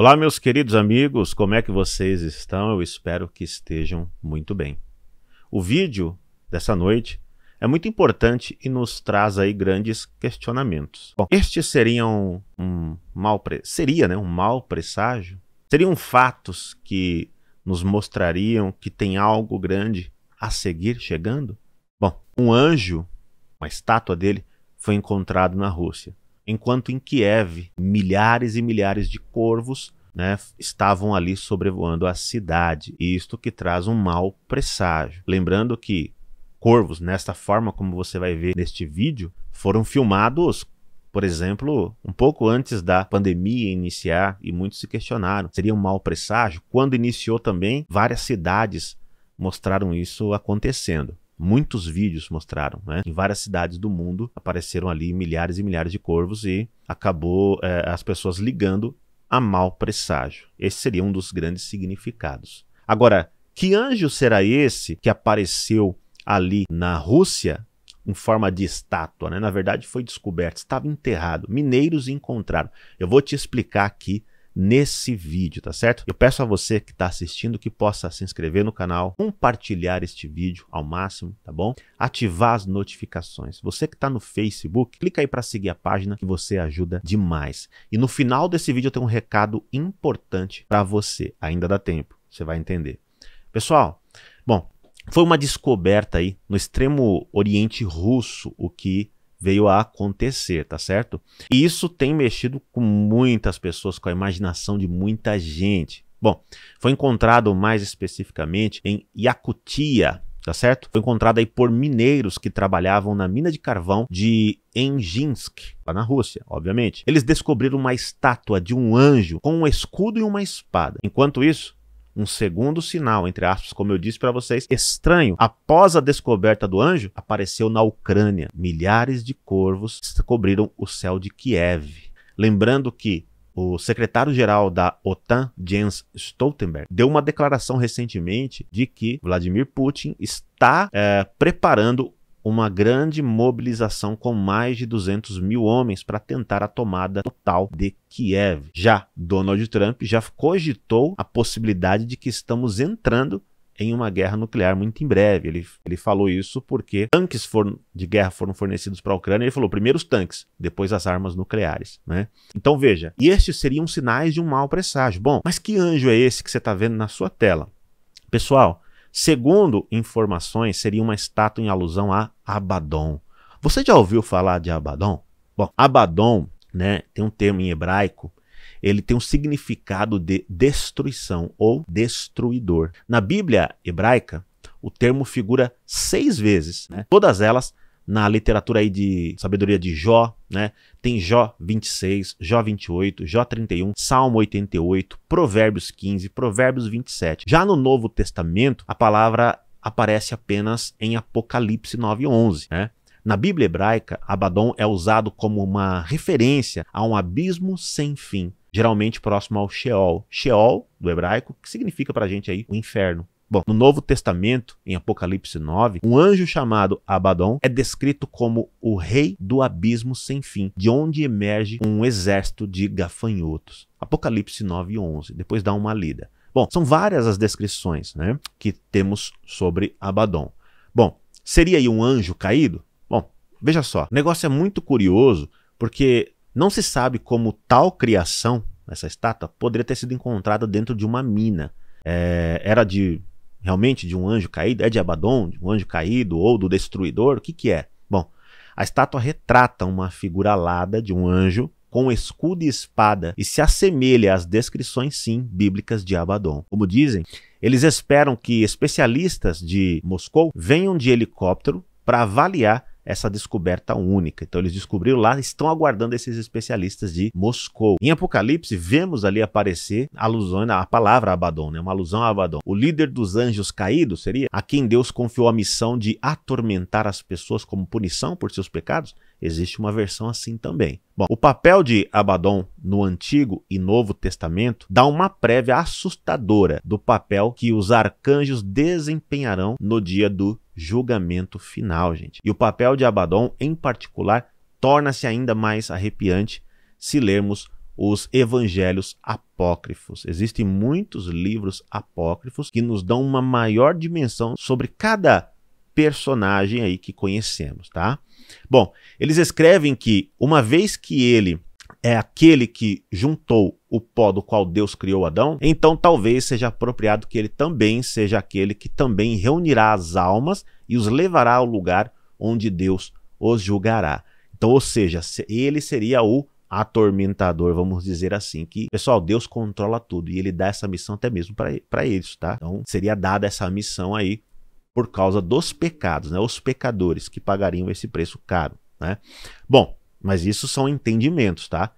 Olá, meus queridos amigos, como é que vocês estão? Eu espero que estejam muito bem. O vídeo dessa noite é muito importante e nos traz aí grandes questionamentos. Bom, este seria um, um mal seria, né, um mal presságio? Seriam fatos que nos mostrariam que tem algo grande a seguir chegando? Bom, um anjo, uma estátua dele, foi encontrado na Rússia enquanto em Kiev milhares e milhares de corvos né, estavam ali sobrevoando a cidade, isto que traz um mau presságio. Lembrando que corvos, nesta forma como você vai ver neste vídeo, foram filmados por exemplo, um pouco antes da pandemia iniciar, e muitos se questionaram, seria um mau presságio? Quando iniciou também, várias cidades mostraram isso acontecendo. Muitos vídeos mostraram, né? Em várias cidades do mundo apareceram ali milhares e milhares de corvos e acabou é, as pessoas ligando a mau presságio. Esse seria um dos grandes significados. Agora, que anjo será esse que apareceu ali na Rússia em forma de estátua, né? Na verdade, foi descoberto, estava enterrado. Mineiros encontraram. Eu vou te explicar aqui nesse vídeo, tá certo? Eu peço a você que está assistindo que possa se inscrever no canal, compartilhar este vídeo ao máximo, tá bom? Ativar as notificações. Você que está no Facebook, clica aí para seguir a página que você ajuda demais. E no final desse vídeo eu tenho um recado importante para você. Ainda dá tempo, você vai entender. Pessoal, bom, foi uma descoberta aí no extremo oriente russo o que veio a acontecer, tá certo? E isso tem mexido com muitas pessoas, com a imaginação de muita gente. Bom, foi encontrado mais especificamente em Yakutia, tá certo? Foi encontrado aí por mineiros que trabalhavam na mina de carvão de Enginsk, lá na Rússia, obviamente. Eles descobriram uma estátua de um anjo com um escudo e uma espada. Enquanto isso, um segundo sinal, entre aspas, como eu disse para vocês, estranho. Após a descoberta do anjo, apareceu na Ucrânia. Milhares de corvos cobriram o céu de Kiev. Lembrando que o secretário-geral da OTAN, Jens Stoltenberg, deu uma declaração recentemente de que Vladimir Putin está é, preparando uma grande mobilização com mais de 200 mil homens para tentar a tomada total de Kiev. Já Donald Trump já cogitou a possibilidade de que estamos entrando em uma guerra nuclear muito em breve. Ele, ele falou isso porque tanques foram, de guerra foram fornecidos para a Ucrânia. Ele falou primeiro os tanques, depois as armas nucleares. Né? Então veja, e estes seriam sinais de um mau presságio. Bom, mas que anjo é esse que você está vendo na sua tela? Pessoal, Segundo informações, seria uma estátua em alusão a Abaddon. Você já ouviu falar de Abaddon? Bom, Abaddon, né, tem um termo em hebraico, ele tem um significado de destruição ou destruidor. Na Bíblia hebraica, o termo figura seis vezes, né? todas elas na literatura aí de sabedoria de Jó, né? Tem Jó 26, Jó 28, Jó 31, Salmo 88, Provérbios 15, Provérbios 27. Já no Novo Testamento, a palavra aparece apenas em Apocalipse 9 e né? Na Bíblia hebraica, Abaddon é usado como uma referência a um abismo sem fim, geralmente próximo ao Sheol. Sheol, do hebraico, que significa pra gente aí o inferno. Bom, no Novo Testamento, em Apocalipse 9, um anjo chamado Abaddon é descrito como o rei do abismo sem fim, de onde emerge um exército de gafanhotos. Apocalipse 9 e 11. Depois dá uma lida. Bom, são várias as descrições né, que temos sobre Abaddon. Bom, seria aí um anjo caído? Bom, veja só, o negócio é muito curioso porque não se sabe como tal criação, essa estátua, poderia ter sido encontrada dentro de uma mina. É, era de realmente de um anjo caído? É de Abaddon, de um anjo caído ou do destruidor? O que, que é? Bom, a estátua retrata uma figura alada de um anjo com escudo e espada e se assemelha às descrições, sim, bíblicas de Abaddon. Como dizem, eles esperam que especialistas de Moscou venham de helicóptero para avaliar essa descoberta única. Então eles descobriram lá, estão aguardando esses especialistas de Moscou. Em Apocalipse, vemos ali aparecer alusões à palavra Abaddon, né? uma alusão a Abaddon. O líder dos anjos caídos seria a quem Deus confiou a missão de atormentar as pessoas como punição por seus pecados. Existe uma versão assim também. Bom, o papel de Abaddon no Antigo e Novo Testamento dá uma prévia assustadora do papel que os arcanjos desempenharão no dia do julgamento final, gente. E o papel de Abaddon, em particular, torna-se ainda mais arrepiante se lermos os evangelhos apócrifos. Existem muitos livros apócrifos que nos dão uma maior dimensão sobre cada personagem aí que conhecemos, tá? Bom, eles escrevem que uma vez que ele é aquele que juntou o pó do qual Deus criou Adão, então talvez seja apropriado que ele também seja aquele que também reunirá as almas e os levará ao lugar onde Deus os julgará. Então, ou seja, ele seria o atormentador, vamos dizer assim, que, pessoal, Deus controla tudo e ele dá essa missão até mesmo para eles, tá? Então, seria dada essa missão aí por causa dos pecados, né? Os pecadores que pagariam esse preço caro, né? Bom, mas isso são entendimentos, tá?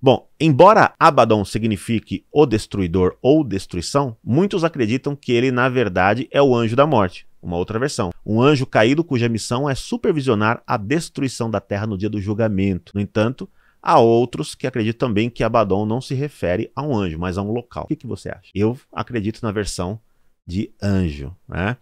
Bom, embora Abaddon signifique o destruidor ou destruição, muitos acreditam que ele, na verdade, é o anjo da morte. Uma outra versão. Um anjo caído cuja missão é supervisionar a destruição da terra no dia do julgamento. No entanto, há outros que acreditam também que Abaddon não se refere a um anjo, mas a um local. O que, que você acha? Eu acredito na versão de anjo. Né?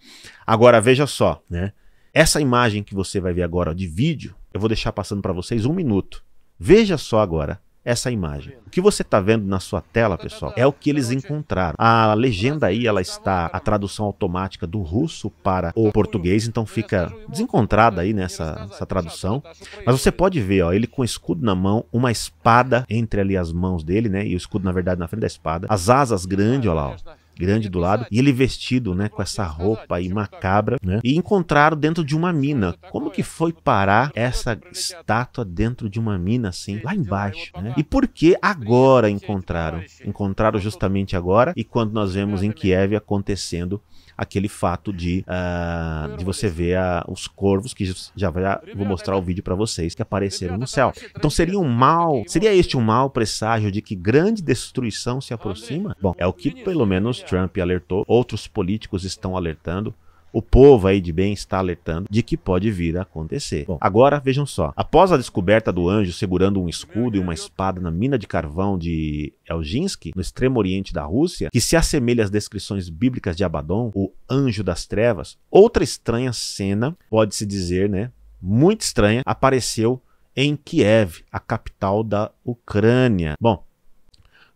Agora, veja só, né? Essa imagem que você vai ver agora de vídeo, eu vou deixar passando para vocês um minuto. Veja só agora essa imagem. O que você está vendo na sua tela, pessoal, é o que eles encontraram. A legenda aí, ela está a tradução automática do russo para o português, então fica desencontrada aí nessa tradução. Mas você pode ver, ó, ele com escudo na mão, uma espada entre ali as mãos dele, né? E o escudo na verdade na frente da espada, as asas grandes, ó lá, ó grande do lado, e ele vestido, né, com essa roupa aí macabra, né? E encontraram dentro de uma mina. Como que foi parar essa estátua dentro de uma mina assim, lá embaixo, né? E por que agora encontraram? Encontraram justamente agora e quando nós vemos em Kiev acontecendo aquele fato de, uh, de você ver a, os corvos, que já, já vou mostrar o vídeo para vocês, que apareceram no céu. Então seria um mal, seria este um mau presságio de que grande destruição se aproxima? Bom, é o que pelo menos Trump alertou, outros políticos estão alertando, o povo aí de bem está alertando de que pode vir a acontecer. Bom, agora vejam só. Após a descoberta do anjo segurando um escudo e uma espada na mina de carvão de Elginsk, no extremo oriente da Rússia, que se assemelha às descrições bíblicas de Abaddon, o anjo das trevas, outra estranha cena, pode-se dizer, né, muito estranha, apareceu em Kiev, a capital da Ucrânia. Bom,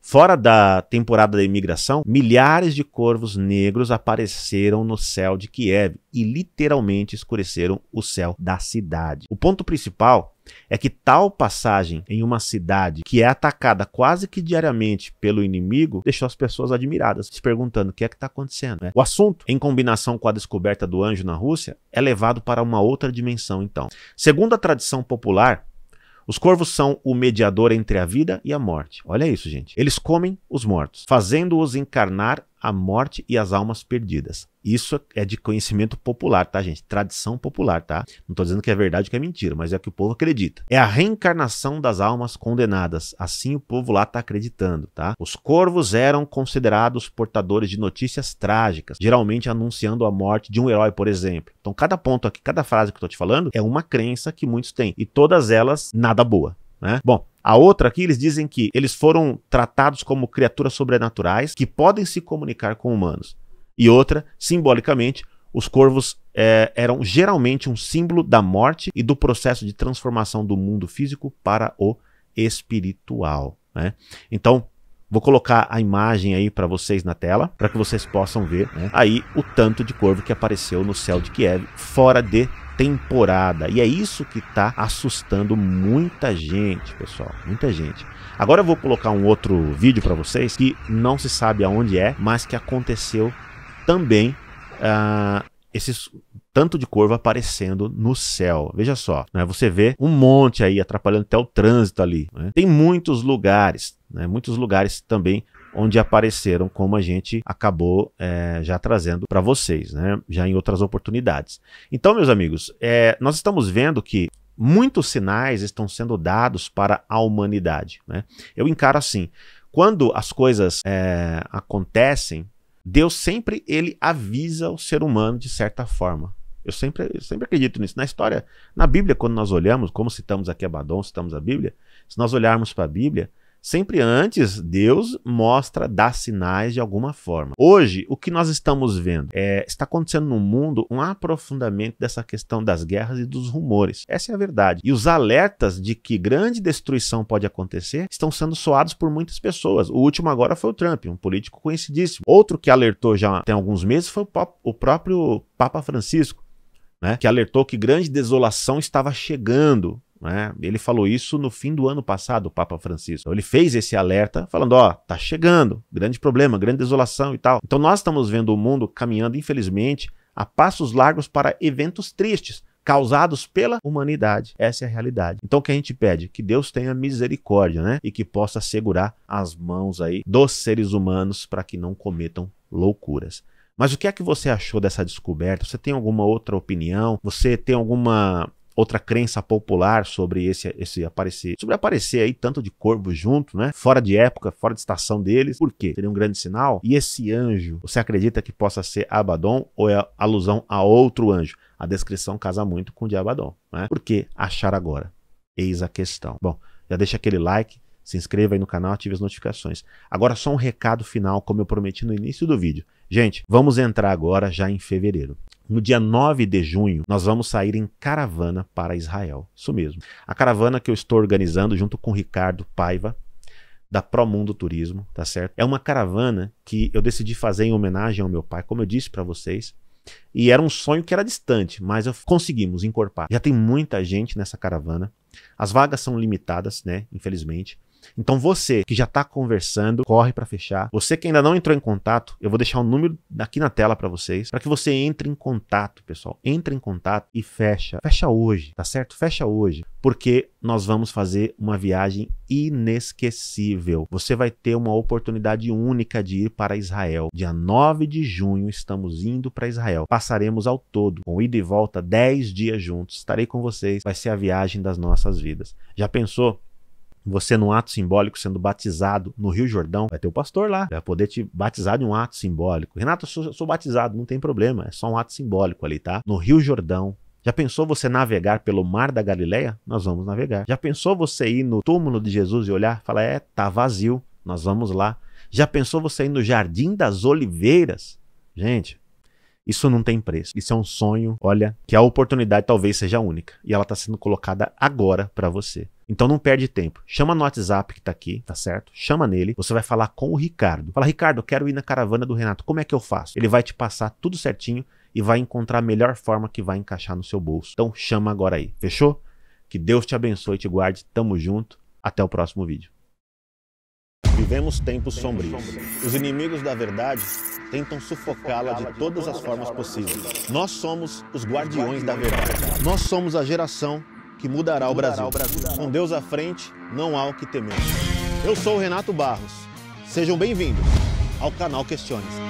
Fora da temporada da imigração, milhares de corvos negros apareceram no céu de Kiev e literalmente escureceram o céu da cidade. O ponto principal é que tal passagem em uma cidade que é atacada quase que diariamente pelo inimigo deixou as pessoas admiradas, se perguntando o que é que está acontecendo. Né? O assunto, em combinação com a descoberta do anjo na Rússia, é levado para uma outra dimensão então. Segundo a tradição popular, os corvos são o mediador entre a vida e a morte. Olha isso, gente. Eles comem os mortos, fazendo-os encarnar a morte e as almas perdidas. Isso é de conhecimento popular, tá, gente? Tradição popular, tá? Não estou dizendo que é verdade ou que é mentira, mas é o que o povo acredita. É a reencarnação das almas condenadas. Assim o povo lá está acreditando, tá? Os corvos eram considerados portadores de notícias trágicas, geralmente anunciando a morte de um herói, por exemplo. Então, cada ponto aqui, cada frase que eu estou te falando é uma crença que muitos têm, e todas elas nada boa, né? Bom, a outra aqui, eles dizem que eles foram tratados como criaturas sobrenaturais que podem se comunicar com humanos. E outra, simbolicamente, os corvos é, eram geralmente um símbolo da morte e do processo de transformação do mundo físico para o espiritual. Né? Então, vou colocar a imagem aí para vocês na tela, para que vocês possam ver né? aí o tanto de corvo que apareceu no céu de Kiev, fora de temporada. E é isso que está assustando muita gente, pessoal. Muita gente. Agora eu vou colocar um outro vídeo para vocês que não se sabe aonde é, mas que aconteceu também uh, esses tanto de curva aparecendo no céu. Veja só, né? você vê um monte aí atrapalhando até o trânsito ali. Né? Tem muitos lugares, né? muitos lugares também onde apareceram, como a gente acabou é, já trazendo para vocês, né? já em outras oportunidades. Então, meus amigos, é, nós estamos vendo que muitos sinais estão sendo dados para a humanidade. Né? Eu encaro assim, quando as coisas é, acontecem, Deus sempre ele avisa o ser humano de certa forma. Eu sempre, eu sempre acredito nisso. Na história, na Bíblia, quando nós olhamos, como citamos aqui Abaddon, citamos a Bíblia, se nós olharmos para a Bíblia, Sempre antes, Deus mostra, dá sinais de alguma forma. Hoje, o que nós estamos vendo? É, está acontecendo no mundo um aprofundamento dessa questão das guerras e dos rumores. Essa é a verdade. E os alertas de que grande destruição pode acontecer estão sendo soados por muitas pessoas. O último agora foi o Trump, um político conhecidíssimo. Outro que alertou já tem alguns meses foi o próprio Papa Francisco. Né, que alertou que grande desolação estava chegando né? Ele falou isso no fim do ano passado, o Papa Francisco. Ele fez esse alerta falando: ó, tá chegando, grande problema, grande desolação e tal. Então nós estamos vendo o mundo caminhando, infelizmente, a passos largos para eventos tristes causados pela humanidade. Essa é a realidade. Então o que a gente pede? Que Deus tenha misericórdia, né? E que possa segurar as mãos aí dos seres humanos para que não cometam loucuras. Mas o que é que você achou dessa descoberta? Você tem alguma outra opinião? Você tem alguma outra crença popular sobre esse, esse aparecer, sobre aparecer aí tanto de corvo junto, né? Fora de época, fora de estação deles. Por quê? Seria um grande sinal? E esse anjo, você acredita que possa ser Abaddon ou é alusão a outro anjo? A descrição casa muito com o de Abaddon, né? Por que achar agora? Eis a questão. Bom, já deixa aquele like, se inscreva aí no canal, ative as notificações. Agora só um recado final, como eu prometi no início do vídeo. Gente, vamos entrar agora já em fevereiro. No dia 9 de junho, nós vamos sair em caravana para Israel. Isso mesmo. A caravana que eu estou organizando junto com o Ricardo Paiva, da Promundo Turismo, tá certo? É uma caravana que eu decidi fazer em homenagem ao meu pai, como eu disse para vocês. E era um sonho que era distante, mas eu, conseguimos encorpar. Já tem muita gente nessa caravana. As vagas são limitadas, né? Infelizmente. Então você que já está conversando, corre para fechar. Você que ainda não entrou em contato, eu vou deixar o um número aqui na tela para vocês, para que você entre em contato, pessoal. Entre em contato e fecha. Fecha hoje, tá certo? Fecha hoje, porque nós vamos fazer uma viagem inesquecível. Você vai ter uma oportunidade única de ir para Israel. Dia 9 de junho estamos indo para Israel. Passaremos ao todo, com ida e volta, 10 dias juntos. Estarei com vocês. Vai ser a viagem das nossas vidas. Já pensou? Você, num ato simbólico, sendo batizado no Rio Jordão, vai ter o pastor lá, vai poder te batizar de um ato simbólico. Renato, eu sou, sou batizado, não tem problema, é só um ato simbólico ali, tá? No Rio Jordão, já pensou você navegar pelo mar da Galileia? Nós vamos navegar. Já pensou você ir no túmulo de Jesus e olhar e falar, é, tá vazio, nós vamos lá. Já pensou você ir no Jardim das Oliveiras? Gente, isso não tem preço. Isso é um sonho, olha, que a oportunidade talvez seja única. E ela está sendo colocada agora para você. Então não perde tempo. Chama no WhatsApp que tá aqui, tá certo? Chama nele. Você vai falar com o Ricardo. Fala, Ricardo, eu quero ir na caravana do Renato. Como é que eu faço? Ele vai te passar tudo certinho e vai encontrar a melhor forma que vai encaixar no seu bolso. Então chama agora aí. Fechou? Que Deus te abençoe e te guarde. Tamo junto. Até o próximo vídeo. Vivemos tempos sombrios. Os inimigos da verdade tentam sufocá-la de todas as formas possíveis. Nós somos os guardiões da verdade. Nós somos a geração que mudará o Brasil. Com Deus à frente, não há o que temer. Eu sou o Renato Barros. Sejam bem-vindos ao canal Questiones.